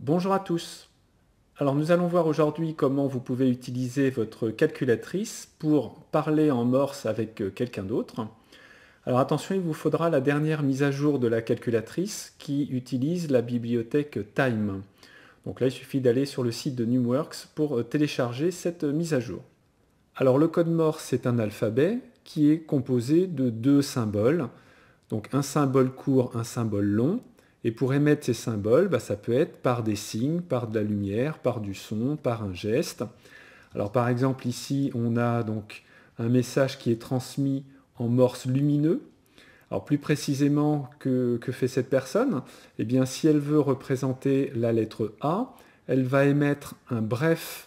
Bonjour à tous. Alors nous allons voir aujourd'hui comment vous pouvez utiliser votre calculatrice pour parler en morse avec euh, quelqu'un d'autre. Alors attention, il vous faudra la dernière mise à jour de la calculatrice qui utilise la bibliothèque Time. Donc là, il suffit d'aller sur le site de Numworks pour euh, télécharger cette euh, mise à jour. Alors le code morse est un alphabet qui est composé de deux symboles. Donc un symbole court, un symbole long. Et pour émettre ces symboles, bah, ça peut être par des signes, par de la lumière, par du son, par un geste. Alors par exemple ici, on a donc un message qui est transmis en morse lumineux. Alors plus précisément, que, que fait cette personne Eh bien si elle veut représenter la lettre A, elle va émettre un bref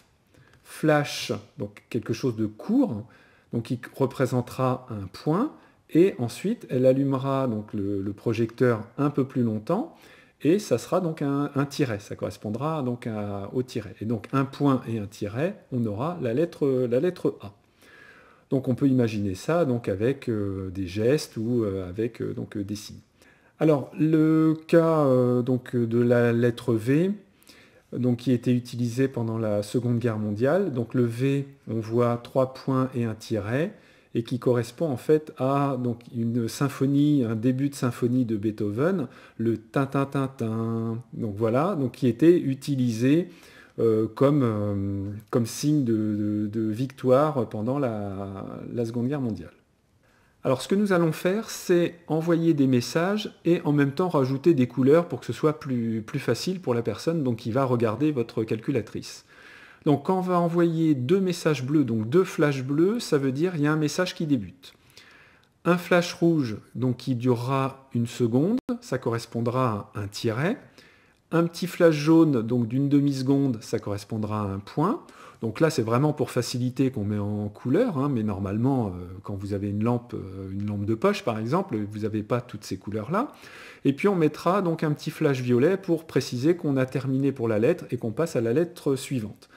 flash, donc quelque chose de court, donc qui représentera un point, et ensuite, elle allumera donc le, projecteur un peu plus longtemps et ça sera donc un, tiret, ça correspondra donc au tiret. Et donc un point et un tiret, on aura la lettre, A. Donc on peut imaginer ça donc avec euh, des gestes ou euh, avec euh, des signes. Alors le cas donc, de la lettre V, donc, qui était utilisée pendant la Seconde Guerre mondiale, donc le V, on voit trois points et un tiret et qui correspond en fait à une symphonie, un début de symphonie de Beethoven, le tin ». donc voilà, donc qui était utilisé euh, euh, comme, signe de, victoire pendant la, Seconde Guerre mondiale. Alors ce que nous allons faire, c'est envoyer des messages et en même temps rajouter des couleurs pour que ce soit plus, facile pour la personne donc, qui va regarder votre calculatrice. Donc quand on va envoyer deux messages bleus, donc deux flashs bleus, ça veut dire il y a un message qui débute. Un flash rouge, donc qui durera une seconde, ça correspondra à un tiret. Un petit flash jaune, donc d'une demi-seconde, ça correspondra à un point. Donc là, c'est vraiment pour faciliter qu'on met en couleur, hein, mais normalement, euh, quand vous avez une lampe, euh, une lampe de poche par exemple, vous n'avez pas toutes ces couleurs-là. Et puis on mettra donc un petit flash violet pour préciser qu'on a terminé pour la lettre et qu'on passe à la lettre suivante.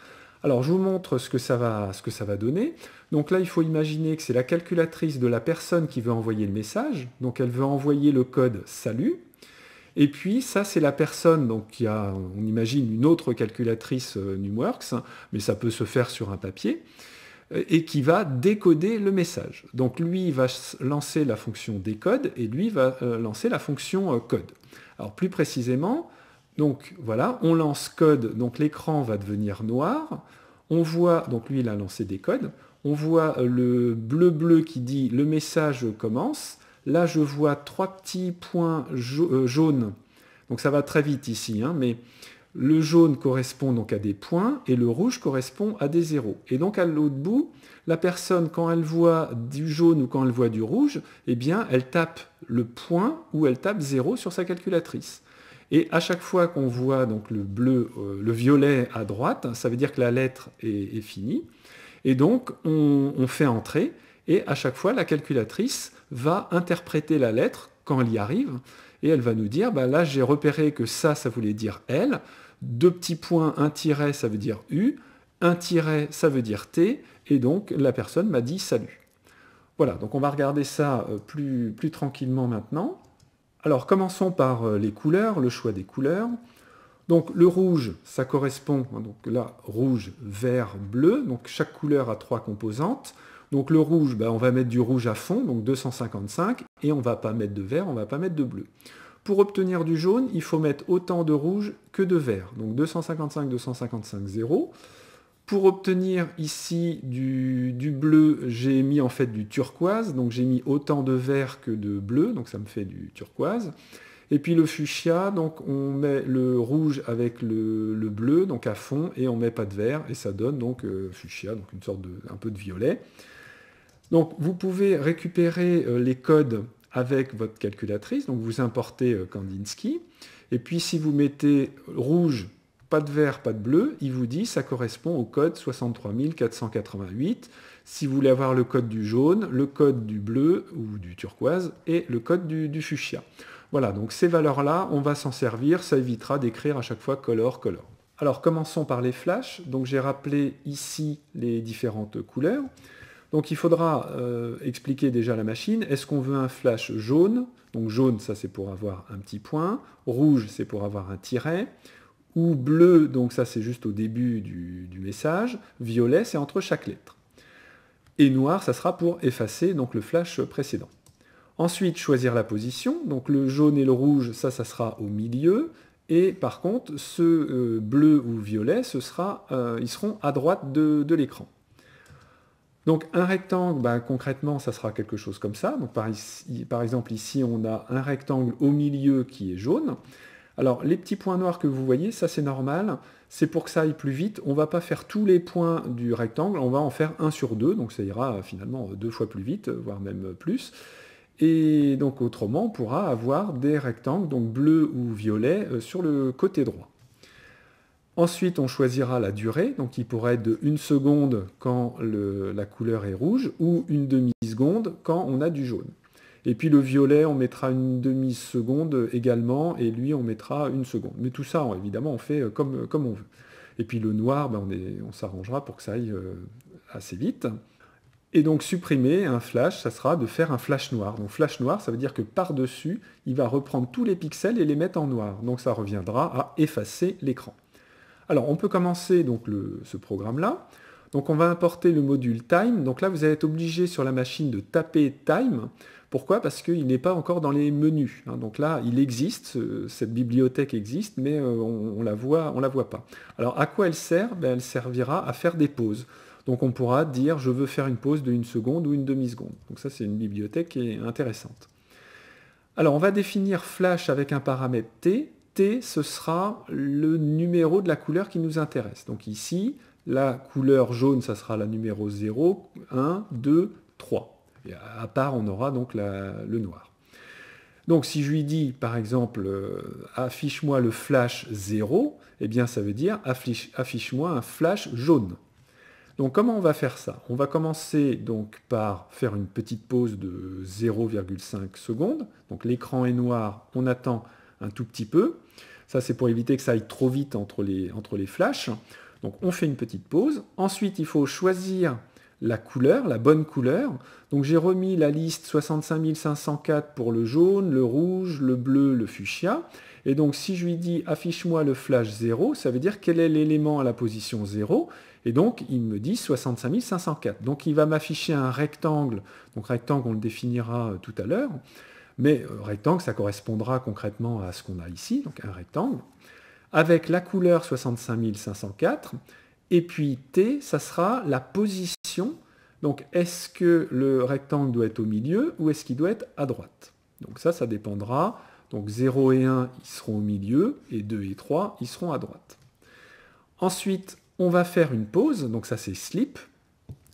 Alors je vous montre ce que ça va, ce que ça va donner. Donc là, il faut imaginer que c'est la calculatrice de la personne qui veut envoyer le message. Donc elle veut envoyer le code salut. Et puis ça, c'est la personne, donc qui a, on imagine, une autre calculatrice euh, NumWorks, hein, mais ça peut se faire sur un papier, euh, et qui va décoder le message. Donc lui il va lancer la fonction décode et lui va euh, lancer la fonction code. Alors plus précisément, donc voilà, on lance code, donc l'écran va devenir noir. On voit, donc lui il a lancé des codes, on voit euh, le bleu bleu qui dit le message commence. Là je vois trois petits points euh, jaunes, donc ça va très vite ici, hein, mais le jaune correspond donc à des points et le rouge correspond à des zéros. Et donc à l'autre bout, la personne, quand elle voit du jaune ou quand elle voit du rouge, eh bien elle tape le point ou elle tape zéro sur sa calculatrice. Et à chaque fois qu'on voit donc le bleu, euh, le violet à droite, ça veut dire que la lettre est, finie. Et donc on, fait entrer et à chaque fois la calculatrice va interpréter la lettre quand elle y arrive et elle va nous dire bah là j'ai repéré que ça ça voulait dire L, deux petits points, un tiret ça veut dire U, un tiret ça veut dire T et donc la personne m'a dit salut. Voilà, donc on va regarder ça euh, plus tranquillement maintenant. Alors commençons par euh, les couleurs, le choix des couleurs. Donc le rouge, ça correspond, hein, donc là, rouge, vert, bleu, donc chaque couleur a trois composantes. Donc le rouge, ben, on va mettre du rouge à fond, donc 255, et on ne va pas mettre de vert, on ne va pas mettre de bleu. Pour obtenir du jaune, il faut mettre autant de rouge que de vert, donc 255, 255, 0. Pour obtenir ici du, bleu, j'ai mis en fait du turquoise, donc j'ai mis autant de vert que de bleu, donc ça me fait du turquoise. Et puis le fuchsia, donc on met le rouge avec le, bleu, donc à fond, et on met pas de vert, et ça donne donc euh, fuchsia, donc une sorte de un peu de violet. Donc vous pouvez récupérer euh, les codes avec votre calculatrice, donc vous importez euh, Kandinsky, et puis si vous mettez rouge pas de vert, pas de bleu, il vous dit ça correspond au code 63488. Si vous voulez avoir le code du jaune, le code du bleu ou du turquoise et le code du, fuchsia. Voilà, donc ces valeurs-là, on va s'en servir, ça évitera d'écrire à chaque fois color, color. Alors commençons par les flashs. Donc j'ai rappelé ici les différentes couleurs. Donc il faudra euh, expliquer déjà la machine. Est-ce qu'on veut un flash jaune Donc jaune, ça c'est pour avoir un petit point. Rouge, c'est pour avoir un tiret ou bleu, donc ça c'est juste au début du, message, violet c'est entre chaque lettre. Et noir, ça sera pour effacer donc le flash précédent. Ensuite, choisir la position, donc le jaune et le rouge, ça, ça sera au milieu, et par contre, ce euh, bleu ou violet, sera, euh, ils seront à droite de, l'écran. Donc un rectangle, ben, concrètement, ça sera quelque chose comme ça. par exemple, ici, on a un rectangle au milieu qui est jaune, alors les petits points noirs que vous voyez, ça c'est normal, c'est pour que ça aille plus vite. On ne va pas faire tous les points du rectangle, on va en faire un sur deux, donc ça ira euh, finalement euh, deux fois plus vite, euh, voire même plus. Et donc autrement, on pourra avoir des rectangles, donc bleu ou violet, sur le côté droit. Ensuite, on choisira la durée, donc il pourrait être de une seconde quand la couleur est rouge, ou une demi-seconde quand on a du jaune. Et puis le violet, on mettra une demi-seconde également, et lui, on mettra une seconde. Mais tout ça, évidemment, on fait euh, euh, comme, on veut. Et puis le noir, ben, on s'arrangera pour que ça aille euh, assez vite. Et donc supprimer un flash, ça sera de faire un flash noir. Donc flash noir, ça veut dire que par-dessus, il va reprendre tous les pixels et les mettre en noir. Donc ça reviendra à effacer l'écran. Alors on peut commencer donc ce programme-là. Donc on va importer le module time. Donc là, vous allez être obligé sur la machine de taper time. Pourquoi Parce qu'il n'est pas encore dans les menus. Hein. Donc là, il existe, cette bibliothèque existe, mais euh, on, ne la voit, pas. Alors à quoi elle sert ben, Elle servira à faire des pauses. Donc on pourra dire je veux faire une pause de une seconde ou une demi-seconde. Donc ça c'est une bibliothèque qui est intéressante. Alors on va définir flash avec un paramètre t. T ce sera le numéro de la couleur qui nous intéresse. Donc ici, la couleur jaune, ça sera la numéro 0, 1, 2, 3. à part, on aura donc le noir. Donc si je lui dis, par exemple, euh, affiche-moi le flash 0, eh bien ça veut dire affiche-moi un flash jaune. Donc comment on va faire ça On va commencer donc par faire une petite pause de 0,5 secondes. Donc l'écran est noir, on attend un tout petit peu. Ça c'est pour éviter que ça aille trop vite entre les, entre les flashs. Donc on fait une petite pause. Ensuite, il faut choisir la couleur, la bonne couleur. Donc j'ai remis la liste 65504 504 pour le jaune, le rouge, le bleu, le fuchsia. Et donc si je lui dis affiche-moi le flash 0, ça veut dire quel est l'élément à la position 0. Et donc il me dit 65504 ». 504. Donc il va m'afficher un rectangle. Donc rectangle, on le définira euh, tout à l'heure. Mais euh, rectangle, ça correspondra concrètement à ce qu'on a ici, donc un rectangle avec la couleur 65504, et puis T, ça sera la position, donc est-ce que le rectangle doit être au milieu ou est-ce qu'il doit être à droite Donc ça, ça dépendra, donc 0 et 1, ils seront au milieu, et 2 et 3, ils seront à droite. Ensuite, on va faire une pause, donc ça c'est slip.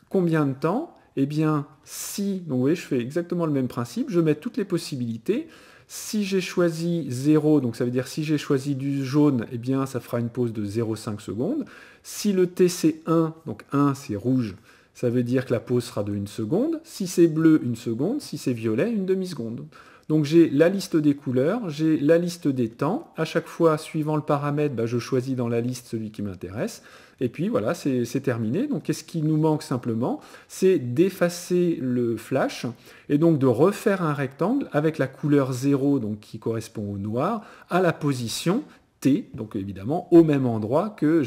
Combien de temps Eh bien, si, donc vous voyez, je fais exactement le même principe, je mets toutes les possibilités, si j'ai choisi 0, donc ça veut dire si j'ai choisi du jaune, eh bien ça fera une pause de 0,5 secondes. Si le T c'est 1, donc 1 c'est rouge, ça veut dire que la pause sera de 1 seconde. Si c'est bleu, 1 seconde. Si c'est violet, 1 demi-seconde. Donc j'ai la liste des couleurs, j'ai la liste des temps. À chaque fois, suivant le paramètre, bah, je choisis dans la liste celui qui m'intéresse. Et puis voilà, c'est terminé. Donc qu'est-ce qui nous manque simplement C'est d'effacer le flash et donc de refaire un rectangle avec la couleur 0, donc qui correspond au noir, à la position T, donc évidemment au même endroit que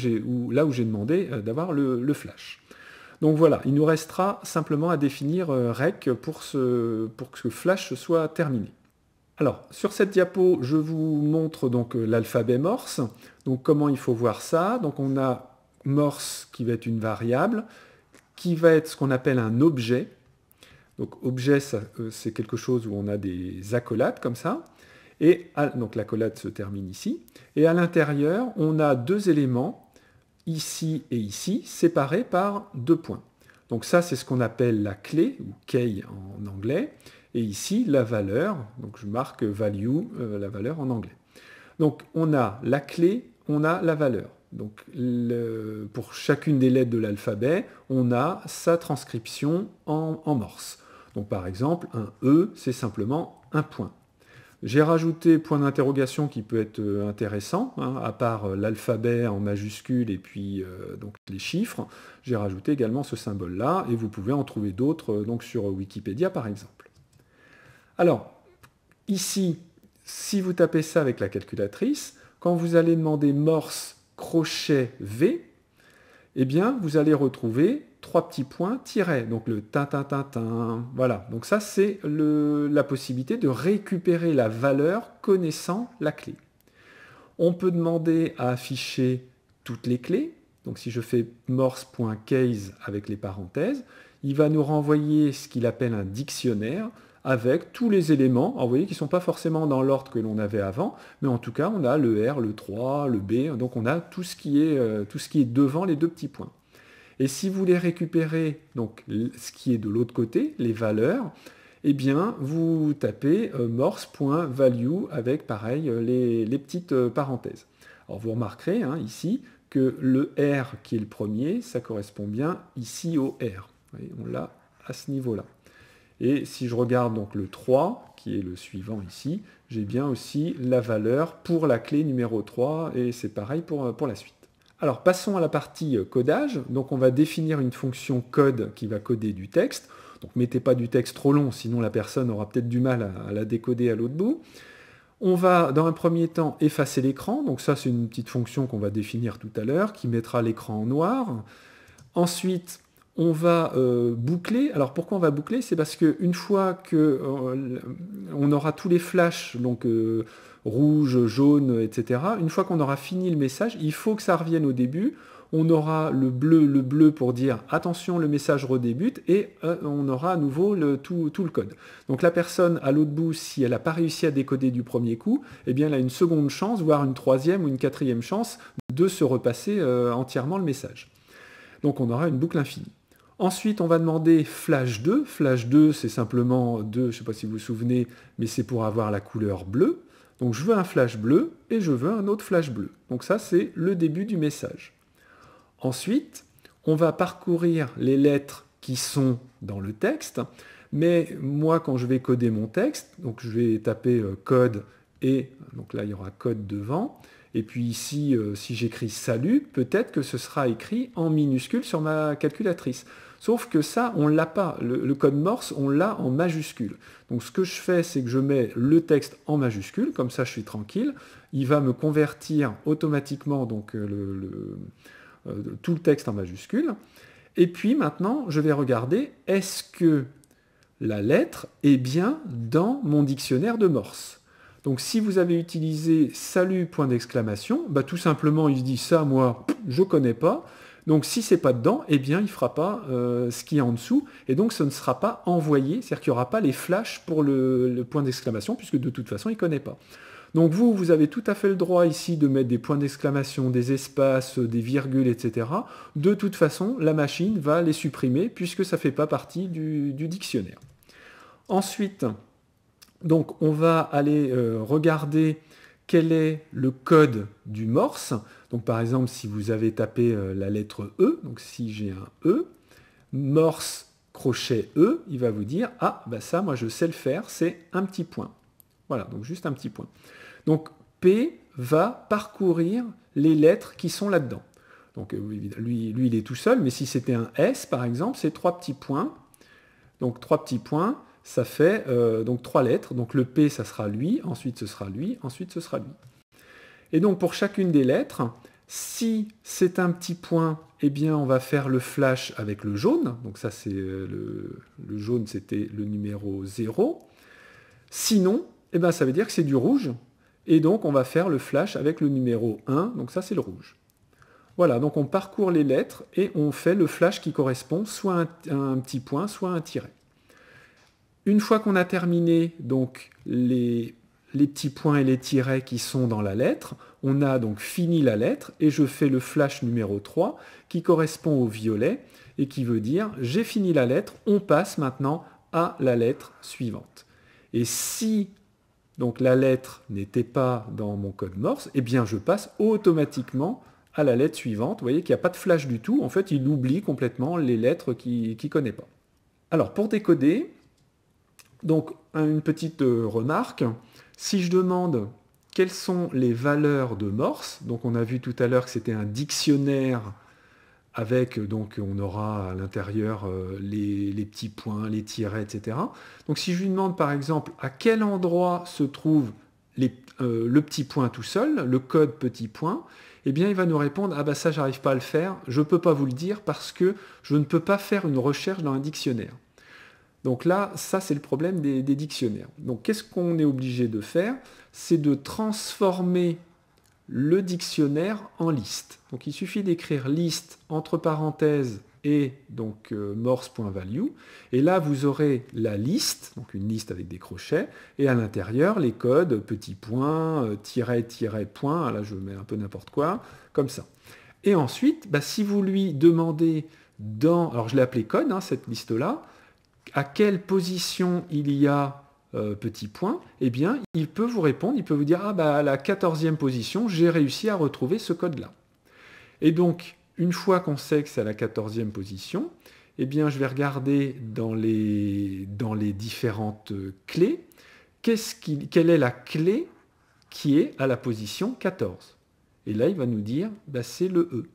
là où j'ai demandé euh, d'avoir le, flash. Donc voilà, il nous restera simplement à définir euh, REC pour, pour que ce flash soit terminé. Alors, sur cette diapo, je vous montre donc euh, l'alphabet morse. Donc, comment il faut voir ça Donc, on a morse qui va être une variable, qui va être ce qu'on appelle un objet. Donc, objet, euh, c'est quelque chose où on a des accolades comme ça. Et donc, l'accolade se termine ici. Et à l'intérieur, on a deux éléments, ici et ici, séparés par deux points. Donc, ça, c'est ce qu'on appelle la clé, ou key en anglais et ici la valeur, donc je marque value, euh, la valeur en anglais. Donc on a la clé, on a la valeur. Donc pour chacune des lettres de l'alphabet, on a sa transcription en, morse. Donc par exemple, un E, c'est simplement un point. J'ai rajouté point d'interrogation qui peut être euh, intéressant, hein, à part euh, l'alphabet en majuscule et puis donc les chiffres. J'ai rajouté également ce symbole-là, et vous pouvez en trouver d'autres donc sur Wikipédia par exemple. Alors, ici, si vous tapez ça avec la calculatrice, quand vous allez demander morse crochet V, eh bien, vous allez retrouver trois petits points tirés. Donc le tin tin tin tin. Voilà. Donc ça, c'est la possibilité de récupérer la valeur connaissant la clé. On peut demander à afficher toutes les clés. Donc si je fais morse.case avec les parenthèses, il va nous renvoyer ce qu'il appelle un dictionnaire avec tous les éléments, vous voyez, qui ne sont pas forcément dans l'ordre que l'on avait avant, mais en tout cas, on a le R, le 3, le B, donc on a tout ce qui est, euh, tout ce qui est devant les deux petits points. Et si vous voulez récupérer donc, ce qui est de l'autre côté, les valeurs, eh bien, vous tapez euh, morse.value avec, pareil, euh, les, petites parenthèses. Alors, vous remarquerez hein, ici que le R qui est le premier, ça correspond bien ici au R. on l'a à ce niveau-là. Et si je regarde donc le 3, qui est le suivant ici, j'ai bien aussi la valeur pour la clé numéro 3, et c'est pareil euh, pour, la suite. Alors passons à la partie euh, codage. Donc on va définir une fonction code qui va coder du texte. Donc mettez pas du texte trop long, sinon la personne aura peut-être du mal à, à, la décoder à l'autre bout. On va dans un premier temps effacer l'écran. Donc ça c'est une petite fonction qu'on va définir tout à l'heure qui mettra l'écran en noir. Ensuite, on va euh, boucler. Alors pourquoi on va boucler C'est parce qu'une fois que euh, on aura tous les flashs, donc euh, rouge, jaune, etc., une fois qu'on aura fini le message, il faut que ça revienne au début. On aura le bleu, le bleu pour dire attention, le message redébute, et on aura à nouveau tout, tout, le code. Donc la personne à l'autre bout, si elle n'a pas réussi à décoder du premier coup, eh bien elle a une seconde chance, voire une troisième ou une quatrième chance de se repasser entièrement le message. Donc on aura une boucle infinie. Ensuite, on va demander flash 2. Flash 2, c'est simplement 2, je ne sais pas si vous vous souvenez, mais c'est pour avoir la couleur bleue. Donc je veux un flash bleu et je veux un autre flash bleu. Donc ça, c'est le début du message. Ensuite, on va parcourir les lettres qui sont dans le texte. Mais moi, quand je vais coder mon texte, donc je vais taper euh, code et, donc là, il y aura code devant. Et puis ici, euh, si j'écris salut, peut-être que ce sera écrit en minuscule sur ma calculatrice. Sauf que ça, on ne l'a pas. Le, code Morse, on l'a en majuscule. Donc ce que je fais, c'est que je mets le texte en majuscule, comme ça je suis tranquille. Il va me convertir automatiquement donc, euh, euh, tout le texte en majuscule. Et puis maintenant, je vais regarder, est-ce que la lettre est bien dans mon dictionnaire de Morse donc si vous avez utilisé salut point d'exclamation, bah, tout simplement il se dit ça moi je connais pas, donc si n'est pas dedans, eh bien il fera pas euh, ce qui est en dessous, et donc ce ne sera pas envoyé, c'est-à-dire qu'il n'y aura pas les flashs pour le, point d'exclamation, puisque de toute façon il ne connaît pas. Donc vous, vous avez tout à fait le droit ici de mettre des points d'exclamation, des espaces, euh, des virgules, etc. De toute façon, la machine va les supprimer puisque ça ne fait pas partie du, dictionnaire. Ensuite, donc on va aller euh, regarder quel est le code du morse. Donc par exemple, si vous avez tapé euh, la lettre E, donc si j'ai un E, morse, crochet E, il va vous dire, ah, ben ça, moi je sais le faire, c'est un petit point. Voilà, donc juste un petit point. Donc P va parcourir les lettres qui sont là-dedans. Donc euh, lui, lui, il est tout seul, mais si c'était un S, par exemple, c'est trois petits points. Donc trois petits points, ça fait euh, donc trois lettres. Donc le P, ça sera lui, ensuite ce sera lui, ensuite ce sera lui. Et donc pour chacune des lettres, si c'est un petit point, eh bien on va faire le flash avec le jaune. Donc ça c'est euh, le, jaune, c'était le numéro 0. Sinon, eh bien ça veut dire que c'est du rouge. Et donc on va faire le flash avec le numéro 1. Donc ça c'est le rouge. Voilà, donc on parcourt les lettres et on fait le flash qui correspond soit à un, petit point, soit à un tiret. Une fois qu'on a terminé donc les les petits points et les tirets qui sont dans la lettre. On a donc fini la lettre et je fais le flash numéro 3 qui correspond au violet et qui veut dire j'ai fini la lettre, on passe maintenant à la lettre suivante. Et si donc la lettre n'était pas dans mon code Morse, eh bien je passe automatiquement à la lettre suivante. Vous voyez qu'il n'y a pas de flash du tout. En fait, il oublie complètement les lettres qu'il ne connaît pas. Alors pour décoder, donc une petite euh, remarque, si je demande quelles sont les valeurs de Morse, donc on a vu tout à l'heure que c'était un dictionnaire avec, donc on aura à l'intérieur euh, les, petits points, les tirets, etc. Donc si je lui demande par exemple à quel endroit se trouve euh, le petit point tout seul, le code petit point, eh bien il va nous répondre ah bah ça j'arrive pas à le faire, je ne peux pas vous le dire parce que je ne peux pas faire une recherche dans un dictionnaire. Donc là, ça c'est le problème des, dictionnaires. Donc qu'est-ce qu'on est obligé de faire C'est de transformer le dictionnaire en liste. Donc il suffit d'écrire liste entre parenthèses et donc euh, morse.value. Et là, vous aurez la liste, donc une liste avec des crochets, et à l'intérieur, les codes petit point, tirer, euh, tiret, tiret, point, ah, là je mets un peu n'importe quoi, comme ça. Et ensuite, bah, si vous lui demandez dans, alors je l'ai appelé code, hein, cette liste-là, à quelle position il y a euh, petit point, eh bien, il peut vous répondre, il peut vous dire, ah bah à la quatorzième position, j'ai réussi à retrouver ce code-là. Et donc, une fois qu'on sait que c'est à la quatorzième position, eh bien, je vais regarder dans les, dans les différentes euh, clés, quelle est la clé qui est à la position 14. Et là, il va nous dire, bah, c'est le E.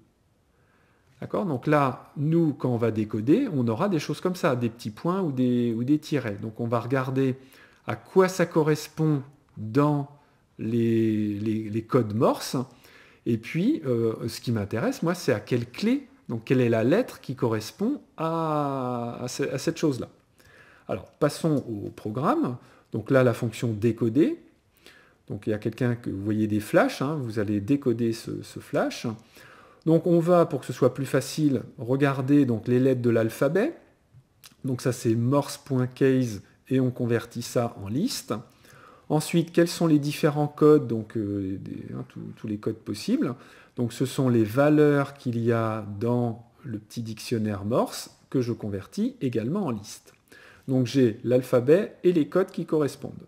D'accord Donc là, nous, quand on va décoder, on aura des choses comme ça, des petits points ou des, tirets. Donc on va regarder à quoi ça correspond dans les, codes morse. Et puis, euh, ce qui m'intéresse, moi, c'est à quelle clé, donc quelle est la lettre qui correspond à, cette chose-là. Alors, passons au programme. Donc là, la fonction décoder. Donc il y a quelqu'un que vous voyez des flashs, hein. vous allez décoder ce flash. Donc on va, pour que ce soit plus facile, regarder donc, les lettres de l'alphabet. Donc ça c'est morse.case et on convertit ça en liste. Ensuite, quels sont les différents codes, donc euh, hein, tous les codes possibles. Donc ce sont les valeurs qu'il y a dans le petit dictionnaire morse que je convertis également en liste. Donc j'ai l'alphabet et les codes qui correspondent.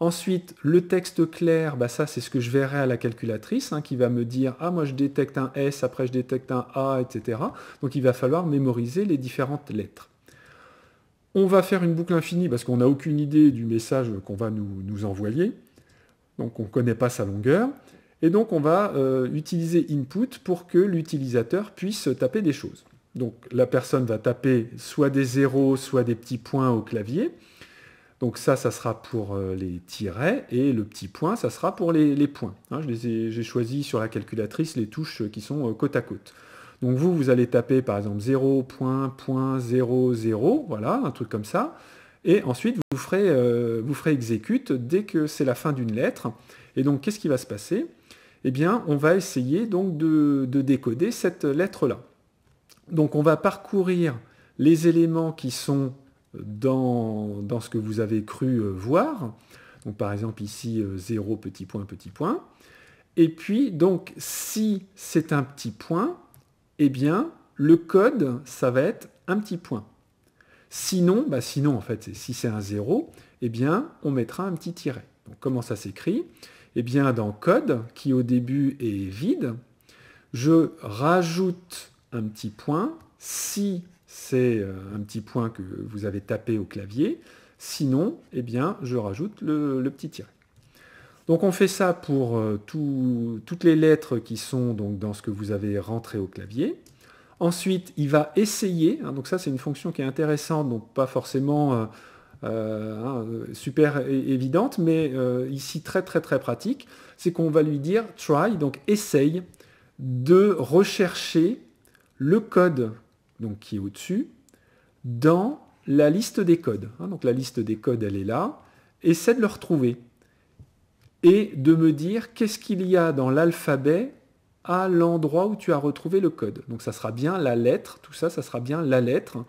Ensuite, le texte clair, bah ça c'est ce que je verrai à la calculatrice, hein, qui va me dire, ah moi je détecte un S, après je détecte un A, etc. Donc il va falloir mémoriser les différentes lettres. On va faire une boucle infinie parce qu'on n'a aucune idée du message qu'on va nous, envoyer. Donc on ne connaît pas sa longueur. Et donc on va euh, utiliser input pour que l'utilisateur puisse taper des choses. Donc la personne va taper soit des zéros, soit des petits points au clavier. Donc ça, ça sera pour euh, les tirets et le petit point, ça sera pour les, les points. Hein. J'ai choisi sur la calculatrice les touches qui sont euh, côte à côte. Donc vous, vous allez taper par exemple 0.0.0, voilà, un truc comme ça. Et ensuite, vous ferez, euh, vous ferez exécute dès que c'est la fin d'une lettre. Et donc, qu'est-ce qui va se passer Eh bien, on va essayer donc de décoder cette lettre-là. Donc, on va parcourir les éléments qui sont dans, ce que vous avez cru euh, voir. Donc par exemple ici 0 euh, petit point petit point. Et puis donc si c'est un petit point, eh bien le code ça va être un petit point. Sinon, bah sinon en fait si c'est un 0, eh bien on mettra un petit tiret. Donc comment ça s'écrit Eh bien dans code qui au début est vide, je rajoute un petit point si c'est euh, un petit point que vous avez tapé au clavier. Sinon, eh bien, je rajoute le, petit tiret. Donc on fait ça pour euh, toutes les lettres qui sont donc, dans ce que vous avez rentré au clavier. Ensuite, il va essayer, hein, donc ça c'est une fonction qui est intéressante, donc pas forcément euh, hein, super évidente, mais ici très très très pratique, c'est qu'on va lui dire try, donc essaye de rechercher le code donc qui est au-dessus, dans la liste des codes. Hein, donc la liste des codes, elle est là. Essaie de le retrouver et de me dire qu'est-ce qu'il y a dans l'alphabet à l'endroit où tu as retrouvé le code. Donc ça sera bien la lettre, tout ça, ça sera bien la lettre.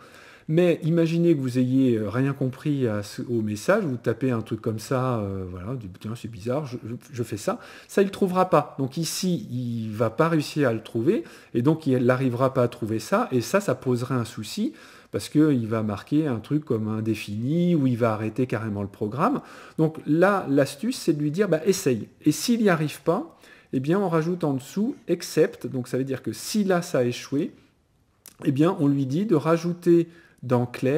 Mais imaginez que vous ayez euh, rien compris au message, vous tapez un truc comme ça, euh, voilà, du tiens, c'est bizarre, je, fais ça, ça il ne trouvera pas. Donc ici, il ne va pas réussir à le trouver, et donc il n'arrivera pas à trouver ça, et ça, ça poserait un souci, parce qu'il va marquer un truc comme indéfini, ou il va arrêter carrément le programme. Donc là, l'astuce, c'est de lui dire, bah, essaye. Et s'il n'y arrive pas, eh bien on rajoute en dessous except, donc ça veut dire que si là ça a échoué, eh bien on lui dit de rajouter dans clair,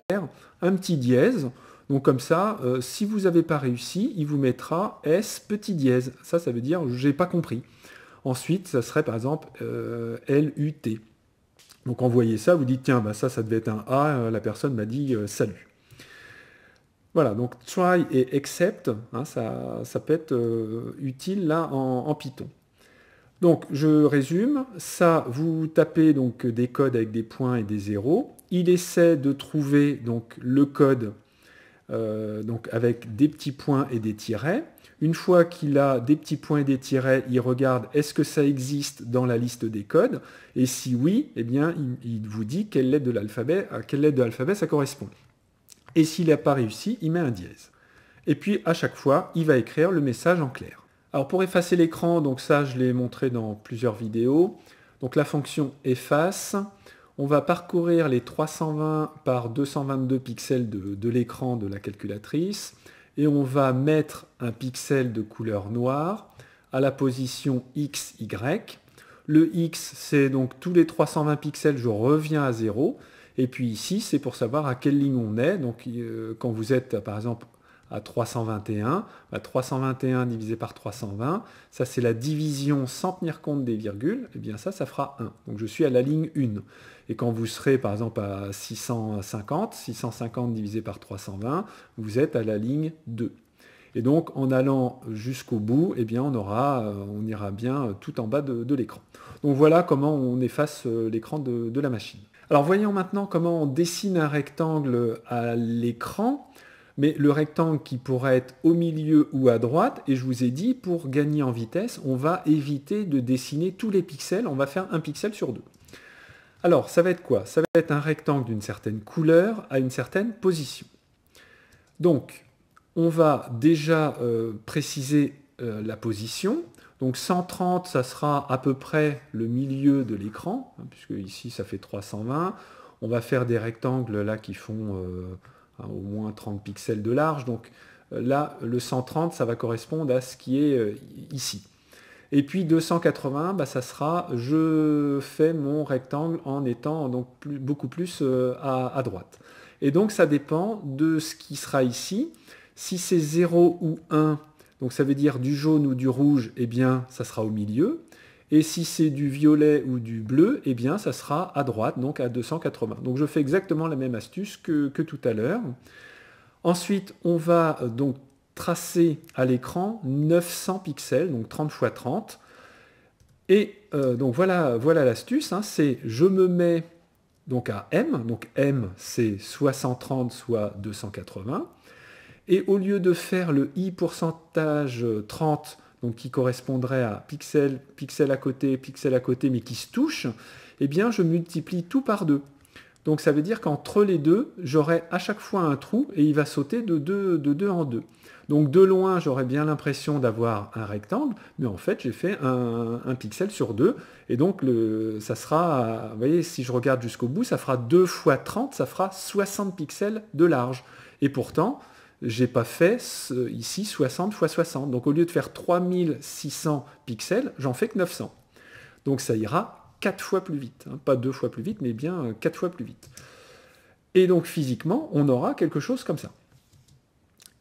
un petit dièse. Donc comme ça, euh, si vous n'avez pas réussi, il vous mettra S petit dièse. Ça, ça veut dire j'ai pas compris. Ensuite, ça serait par exemple euh, LUT. Donc envoyez ça, vous dites tiens, bah, ça, ça devait être un A, euh, la personne m'a dit salut. Voilà, donc try et accept, hein, ça, ça, peut être utile là en, en Python. Donc je résume, ça vous tapez donc des codes avec des points et des zéros, il essaie de trouver donc, le code euh, donc, avec des petits points et des tirets. Une fois qu'il a des petits points et des tirets, il regarde est-ce que ça existe dans la liste des codes, et si oui, eh bien, il, vous dit quelle lettre de l'alphabet, à quelle lettre de l'alphabet ça correspond. Et s'il n'a pas réussi, il met un dièse. Et puis à chaque fois, il va écrire le message en clair. Alors pour effacer l'écran, donc ça je l'ai montré dans plusieurs vidéos. Donc la fonction efface, on va parcourir les 320 par 222 pixels de, l'écran de la calculatrice et on va mettre un pixel de couleur noire à la position x, y. Le x, c'est donc tous les 320 pixels, je reviens à 0. Et puis ici, c'est pour savoir à quelle ligne on est. Donc euh, quand vous êtes, par exemple, à 321, à 321 divisé par 320, ça c'est la division sans tenir compte des virgules, et eh bien ça, ça fera 1. Donc je suis à la ligne 1. Et quand vous serez par exemple à 650, 650 divisé par 320, vous êtes à la ligne 2. Et donc en allant jusqu'au bout, eh bien, on, aura, euh, on ira bien euh, tout en bas de, l'écran. Donc voilà comment on efface euh, l'écran de la machine. Alors voyons maintenant comment on dessine un rectangle à l'écran mais le rectangle qui pourrait être au milieu ou à droite, et je vous ai dit, pour gagner en vitesse, on va éviter de dessiner tous les pixels, on va faire un pixel sur deux. Alors, ça va être quoi Ça va être un rectangle d'une certaine couleur à une certaine position. Donc, on va déjà euh, préciser euh, la position. Donc 130, ça sera à peu près le milieu de l'écran, hein, puisque ici ça fait 320. On va faire des rectangles là qui font euh, au moins 30 pixels de large. Donc là, le 130, ça va correspondre à ce qui est ici. Et puis 280, bah, ça sera je fais mon rectangle en étant donc beaucoup plus euh, à, droite. Et donc ça dépend de ce qui sera ici. Si c'est 0 ou 1, donc ça veut dire du jaune ou du rouge, eh bien ça sera au milieu. Et si c'est du violet ou du bleu, eh bien ça sera à droite, donc à 280. Donc je fais exactement la même astuce que tout à l'heure. Ensuite, on va euh, donc tracé à l'écran 900 pixels, donc 30 x 30. Et euh, donc voilà voilà l'astuce, hein. c'est je me mets donc à M, donc M c'est soit 130 soit 280, et au lieu de faire le i pourcentage 30, donc qui correspondrait à pixels, pixels à côté, pixel à côté, mais qui se touche, eh bien je multiplie tout par deux. Donc ça veut dire qu'entre les deux, j'aurai à chaque fois un trou et il va sauter de 2 de deux en 2. Donc de loin, j'aurais bien l'impression d'avoir un rectangle, mais en fait, j'ai fait un, pixel sur deux. Et donc, le, ça sera, vous voyez, si je regarde jusqu'au bout, ça fera 2 fois 30, ça fera 60 pixels de large. Et pourtant, j'ai pas fait ici 60 fois 60. Donc au lieu de faire 3600 pixels, j'en fais que 900. Donc ça ira 4 fois plus vite. Hein. Pas 2 fois plus vite, mais bien 4 euh, fois plus vite. Et donc physiquement, on aura quelque chose comme ça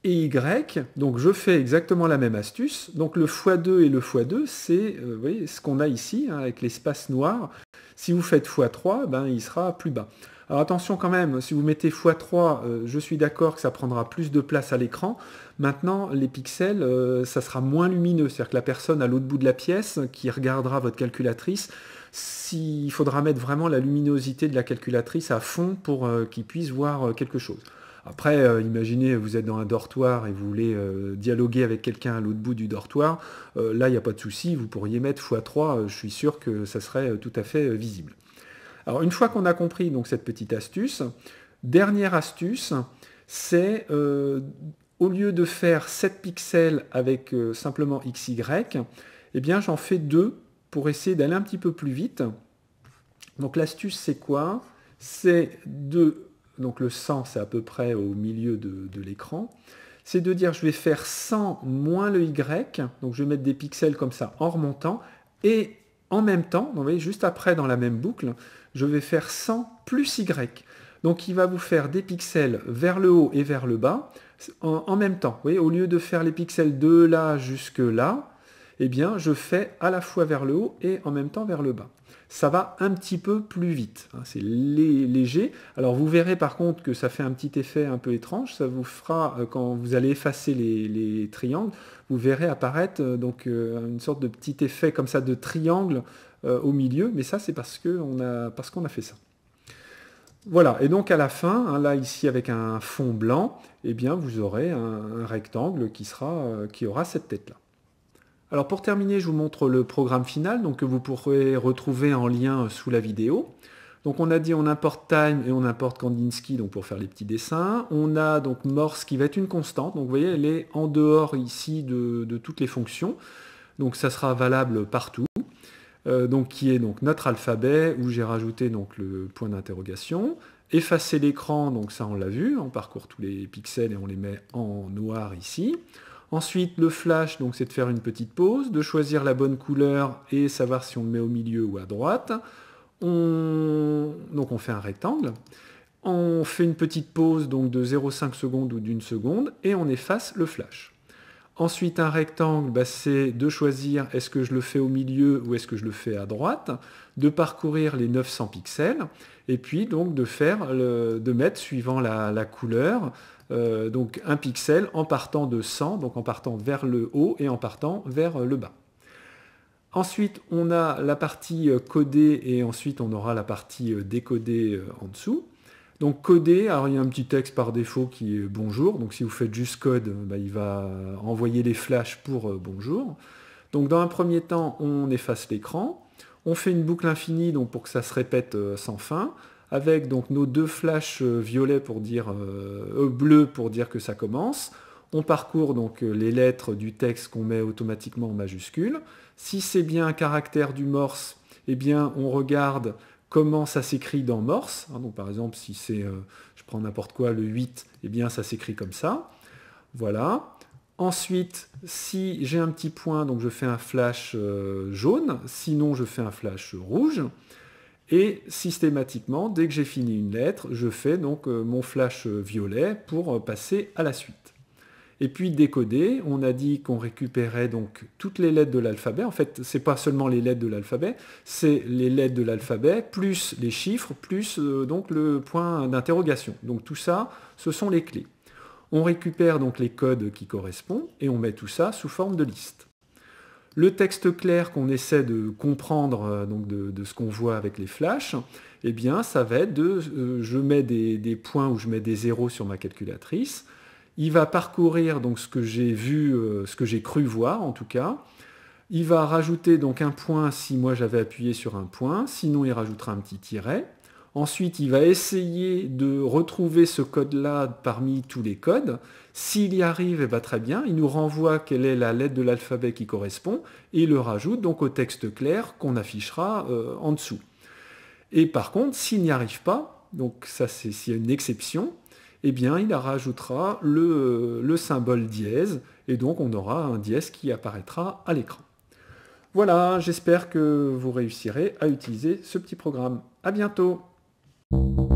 et y. Donc je fais exactement la même astuce. Donc le x2 et le x2, c'est euh, ce qu'on a ici hein, avec l'espace noir. Si vous faites x3, ben, il sera plus bas. Alors attention quand même, si vous mettez x3, euh, je suis d'accord que ça prendra plus de place à l'écran. Maintenant, les pixels, euh, ça sera moins lumineux. C'est-à-dire que la personne à l'autre bout de la pièce qui regardera votre calculatrice, s'il faudra mettre vraiment la luminosité de la calculatrice à fond pour qu'ils qu'il puisse voir quelque chose. Après, euh, imaginez, vous êtes dans un dortoir et vous voulez euh, dialoguer avec quelqu'un à l'autre bout du dortoir. Euh, là, il n'y a pas de souci, vous pourriez mettre x3, je suis sûr que ça serait tout à fait visible. Alors, une fois qu'on a compris donc, cette petite astuce, dernière astuce, c'est au lieu de faire 7 pixels avec simplement XY, eh bien, j'en fais 2 pour essayer d'aller un petit peu plus vite. Donc, l'astuce, c'est quoi C'est de donc le 100 c'est à peu près au milieu de, l'écran, c'est de dire je vais faire 100 moins le Y, donc je vais mettre des pixels comme ça en remontant, et en même temps, vous voyez, juste après dans la même boucle, je vais faire 100 plus Y. Donc il va vous faire des pixels vers le haut et vers le bas en, en même temps. Vous voyez, au lieu de faire les pixels de là jusque là, eh bien je fais à la fois vers le haut et en même temps vers le bas ça va un petit peu plus vite. Hein, c'est léger. Alors vous verrez par contre que ça fait un petit effet un peu étrange. Ça vous fera, euh, quand vous allez effacer les, triangles, vous verrez apparaître euh, donc euh, une sorte de petit effet comme ça de triangle au milieu. Mais ça, c'est parce qu'on a, parce a fait ça. Voilà, et donc à la fin, hein, là ici avec un fond blanc, eh bien vous aurez un, rectangle qui, sera, qui aura cette tête-là. Alors pour terminer, je vous montre le programme final, que vous pourrez retrouver en lien euh, sous la vidéo. Donc on a dit on importe time et on importe Kandinsky donc pour faire les petits dessins. On a donc Morse qui va être une constante. Donc vous voyez, elle est en dehors ici de, toutes les fonctions. Donc ça sera valable partout. Euh, donc qui est donc notre alphabet où j'ai rajouté donc le point d'interrogation. Effacer l'écran, donc ça on l'a vu, on parcourt tous les pixels et on les met en noir ici. Ensuite, le flash, donc c'est de faire une petite pause, de choisir la bonne couleur et savoir si on le met au milieu ou à droite. On... Donc on fait un rectangle. On fait une petite pause donc de 0,5 secondes ou d'une seconde et on efface le flash. Ensuite, un rectangle, bah, c'est de choisir est-ce que je le fais au milieu ou est-ce que je le fais à droite, de parcourir les 900 pixels, et puis donc de, faire de mettre, suivant la couleur, euh, donc un pixel en partant de 100, donc en partant vers le haut et en partant vers le bas. Ensuite, on a la partie euh, codée et ensuite on aura la partie euh, décodée en dessous. Donc codée, alors il y a un petit texte par défaut qui est bonjour, donc si vous faites juste code, bah, il va envoyer les flashs pour bonjour. Donc dans un premier temps, on efface l'écran, on fait une boucle infinie donc pour que ça se répète sans fin avec donc nos deux flashs euh, violets pour dire euh, euh, bleu pour dire que ça commence. On parcourt donc les lettres du texte qu'on met automatiquement en majuscule. Si c'est bien un caractère du morse, eh bien on regarde comment ça s'écrit dans morse. Hein, donc par exemple, si c'est, je prends n'importe quoi, le 8, eh bien ça s'écrit comme ça. Voilà. Ensuite, si j'ai un petit point, donc je fais un flash jaune, sinon je fais un flash rouge. Et systématiquement, dès que j'ai fini une lettre, je fais donc euh, mon flash violet pour euh, passer à la suite. Et puis décoder, on a dit qu'on récupérait donc toutes les lettres de l'alphabet. En fait, ce n'est pas seulement les lettres de l'alphabet, c'est les lettres de l'alphabet, plus les chiffres, plus euh, donc le point d'interrogation. Donc tout ça, ce sont les clés. On récupère donc les codes qui correspondent et on met tout ça sous forme de liste le texte clair qu'on essaie de comprendre euh, donc de, ce qu'on voit avec les flashs, eh bien, ça va être de euh, je mets des, points ou je mets des zéros sur ma calculatrice. Il va parcourir donc ce que j'ai vu, euh, ce que j'ai cru voir en tout cas. Il va rajouter donc un point si moi j'avais appuyé sur un point, sinon il rajoutera un petit tiret. Ensuite, il va essayer de retrouver ce code-là parmi tous les codes. S'il y arrive, eh va ben, très bien, il nous renvoie quelle est la lettre de l'alphabet qui correspond et le rajoute donc au texte clair qu'on affichera euh, en dessous. Et par contre, s'il n'y arrive pas, donc ça c'est une exception, eh bien il rajoutera le, symbole dièse et donc on aura un dièse qui apparaîtra à l'écran. Voilà, j'espère que vous réussirez à utiliser ce petit programme. A bientôt Thank you.